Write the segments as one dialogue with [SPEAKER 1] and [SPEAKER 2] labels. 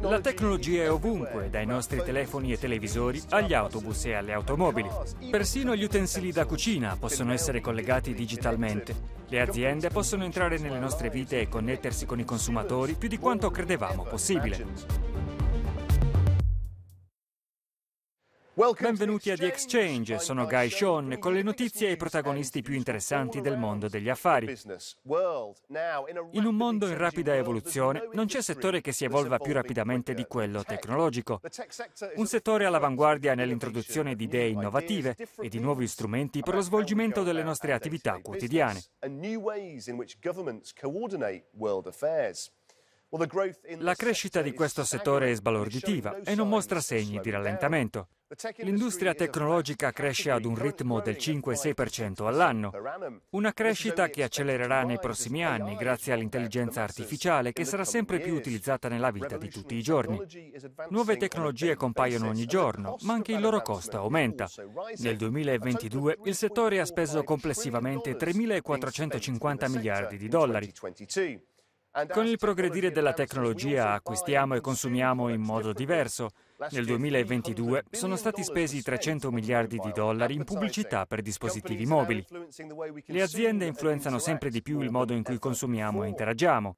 [SPEAKER 1] La tecnologia è ovunque, dai nostri telefoni e televisori agli autobus e alle automobili. Persino gli utensili da cucina possono essere collegati digitalmente. Le aziende possono entrare nelle nostre vite e connettersi con i consumatori più di quanto credevamo possibile. Benvenuti a The Exchange, sono Guy Sean con le notizie e i protagonisti più interessanti del mondo degli affari. In un mondo in rapida evoluzione non c'è settore che si evolva più rapidamente di quello tecnologico. Un settore all'avanguardia nell'introduzione di idee innovative e di nuovi strumenti per lo svolgimento delle nostre attività quotidiane. La crescita di questo settore è sbalorditiva e non mostra segni di rallentamento. L'industria tecnologica cresce ad un ritmo del 5-6% all'anno, una crescita che accelererà nei prossimi anni grazie all'intelligenza artificiale che sarà sempre più utilizzata nella vita di tutti i giorni. Nuove tecnologie compaiono ogni giorno, ma anche il loro costo aumenta. Nel 2022 il settore ha speso complessivamente 3.450 miliardi di dollari. Con il progredire della tecnologia acquistiamo e consumiamo in modo diverso nel 2022 sono stati spesi 300 miliardi di dollari in pubblicità per dispositivi mobili. Le aziende influenzano sempre di più il modo in cui consumiamo e interagiamo.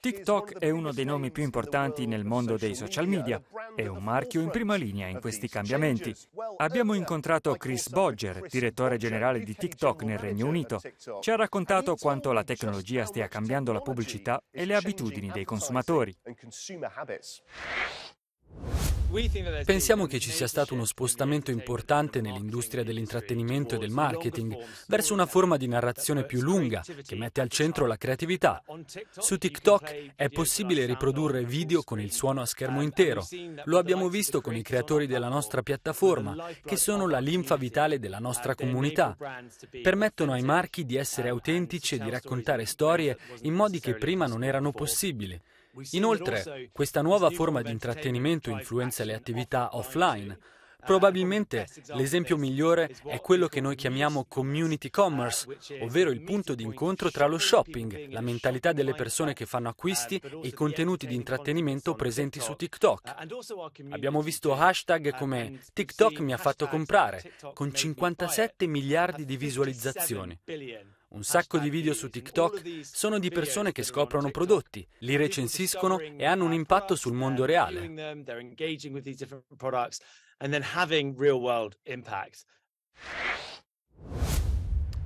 [SPEAKER 1] TikTok è uno dei nomi più importanti nel mondo dei social media, è un marchio in prima linea in questi cambiamenti. Abbiamo incontrato Chris Bodger, direttore generale di TikTok nel Regno Unito. Ci ha raccontato quanto la tecnologia stia cambiando la pubblicità e le abitudini dei consumatori. Pensiamo che ci sia
[SPEAKER 2] stato uno spostamento importante nell'industria dell'intrattenimento e del marketing verso una forma di narrazione più lunga che mette al centro la creatività. Su TikTok è possibile riprodurre video con il suono a schermo intero. Lo abbiamo visto con i creatori della nostra piattaforma, che sono la linfa vitale della nostra comunità. Permettono ai marchi di essere autentici e di raccontare storie in modi che prima non erano possibili. Inoltre, questa nuova forma di intrattenimento influenza le attività offline. Uh, Probabilmente l'esempio migliore è quello che noi chiamiamo community uh, commerce, ovvero il punto di incontro tra lo shopping, la mentalità delle persone che fanno acquisti uh, e i contenuti di intrattenimento presenti su TikTok. Abbiamo visto hashtag come TikTok mi ha fatto comprare, con 57 miliardi di visualizzazioni un sacco di video su TikTok sono di persone che scoprono prodotti, li recensiscono e hanno un impatto sul mondo reale.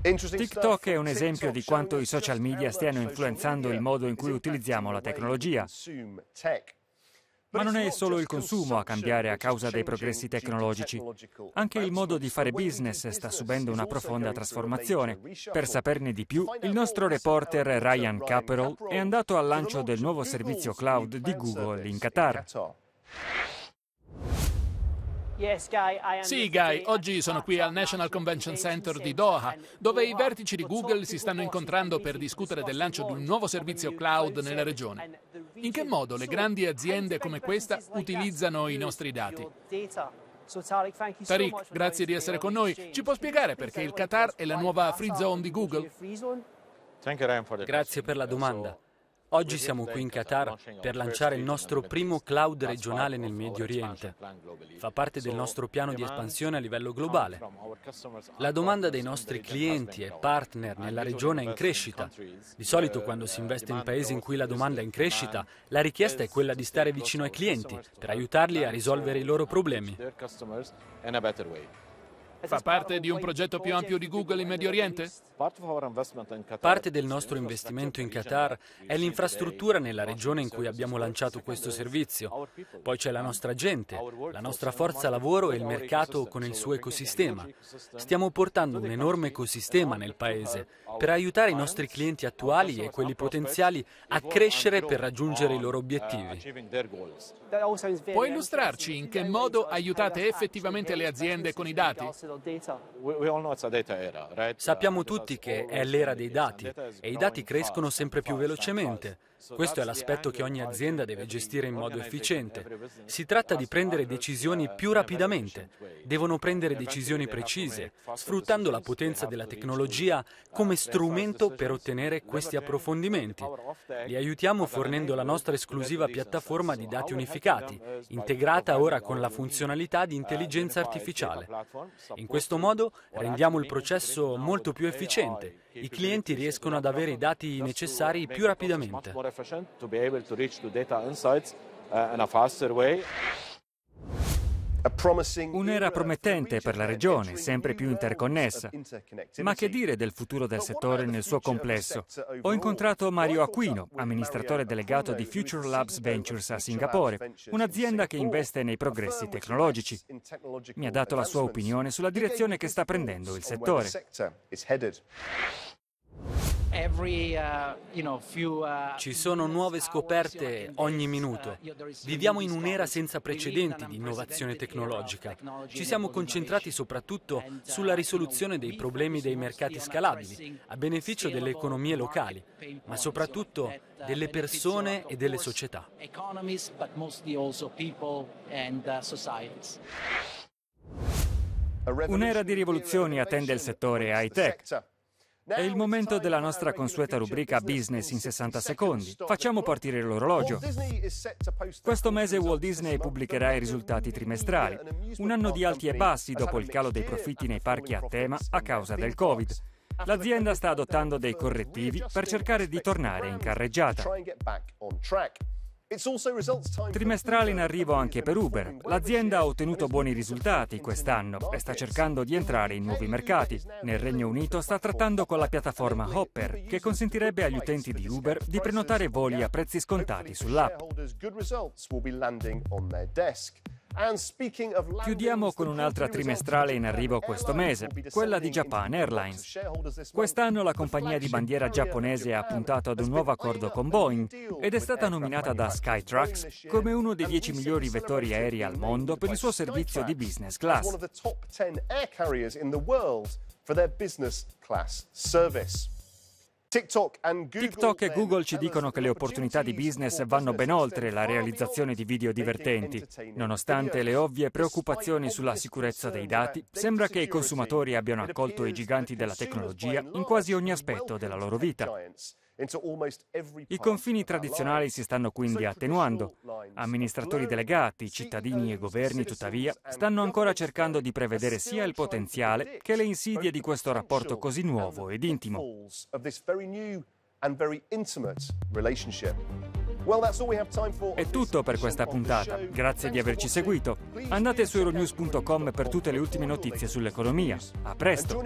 [SPEAKER 1] TikTok è un esempio di quanto i social media stiano influenzando il modo in cui utilizziamo la tecnologia. Ma non è solo il consumo a cambiare a causa dei progressi tecnologici. Anche il modo di fare business sta subendo una profonda trasformazione. Per saperne di più, il nostro reporter Ryan Caperol è andato al lancio del nuovo servizio cloud di Google in Qatar.
[SPEAKER 2] Sì, Guy, oggi sono qui al National Convention Center di Doha, dove i vertici di Google si stanno incontrando per discutere del lancio di un nuovo servizio cloud nella regione. In che modo le grandi aziende come questa utilizzano i nostri dati? Tariq, grazie di essere con noi. Ci può spiegare perché il Qatar è la nuova free zone di Google? Grazie per la domanda. Oggi siamo qui in Qatar per lanciare il nostro primo cloud regionale nel Medio Oriente. Fa parte del nostro piano di espansione a livello globale. La domanda dei nostri clienti e partner nella regione è in crescita. Di solito quando si investe in paesi in cui la domanda è in crescita, la richiesta è quella di stare vicino ai clienti per aiutarli a risolvere i loro problemi. Fa parte di un progetto più ampio di Google in Medio Oriente? Parte del nostro investimento in Qatar è l'infrastruttura nella regione in cui abbiamo lanciato questo servizio. Poi c'è la nostra gente, la nostra forza lavoro e il mercato con il suo ecosistema. Stiamo portando un enorme ecosistema nel paese per aiutare i nostri clienti attuali e quelli potenziali a crescere per raggiungere i loro uh, obiettivi. Puoi illustrarci in che modo aiutate effettivamente le aziende con i dati? Sappiamo tutti che è l'era dei dati e i dati crescono sempre più velocemente. Questo è l'aspetto che ogni azienda deve gestire in modo efficiente. Si tratta di prendere decisioni più rapidamente, devono prendere decisioni precise, sfruttando la potenza della tecnologia come strumento per ottenere questi approfondimenti. Li aiutiamo fornendo la nostra esclusiva piattaforma di dati unificati, integrata ora con la funzionalità di uh, intelligenza artificiale. In questo modo rendiamo il processo molto più efficiente i clienti riescono ad avere i dati necessari più rapidamente.
[SPEAKER 1] Un'era promettente per la regione, sempre più interconnessa. Ma che dire del futuro del settore nel suo complesso? Ho incontrato Mario Aquino, amministratore delegato di Future Labs Ventures a Singapore, un'azienda che investe nei progressi tecnologici. Mi ha dato la sua opinione sulla direzione che sta prendendo il settore.
[SPEAKER 2] Uh, uh, Ci sono nuove scoperte ogni uh, minuto. Viviamo in un'era senza precedenti di innovazione tecnologica. Ci siamo concentrati soprattutto sulla risoluzione dei problemi dei mercati scalabili, a beneficio delle economie locali, ma soprattutto delle persone e delle
[SPEAKER 1] società. Un'era di rivoluzioni attende il settore high-tech. È il momento della nostra consueta rubrica Business in 60 secondi. Facciamo partire l'orologio. Questo mese Walt Disney pubblicherà i risultati trimestrali. Un anno di alti e bassi dopo il calo dei profitti nei parchi a tema a causa del Covid. L'azienda sta adottando dei correttivi per cercare di tornare in carreggiata. Trimestrale in arrivo anche per Uber. L'azienda ha ottenuto buoni risultati quest'anno e sta cercando di entrare in nuovi mercati. Nel Regno Unito sta trattando con la piattaforma Hopper, che consentirebbe agli utenti di Uber di prenotare voli a prezzi scontati sull'app.
[SPEAKER 3] Chiudiamo con un'altra trimestrale
[SPEAKER 1] in arrivo questo mese, quella di Japan Airlines. Quest'anno la compagnia di bandiera giapponese ha puntato ad un nuovo accordo con Boeing ed è stata nominata da Skytrax come uno dei 10 migliori vettori aerei al mondo per il suo servizio di business class. TikTok e Google ci dicono che le opportunità di business vanno ben oltre la realizzazione di video divertenti. Nonostante le ovvie preoccupazioni sulla sicurezza dei dati, sembra che i consumatori abbiano accolto i giganti della tecnologia in quasi ogni aspetto della loro vita. I confini tradizionali si stanno quindi attenuando. Amministratori delegati, cittadini e governi, tuttavia, stanno ancora cercando di prevedere sia il potenziale che le insidie di questo rapporto così nuovo ed intimo. È tutto per questa puntata, grazie di averci seguito. Andate su euronews.com per tutte le ultime notizie sull'economia. A presto!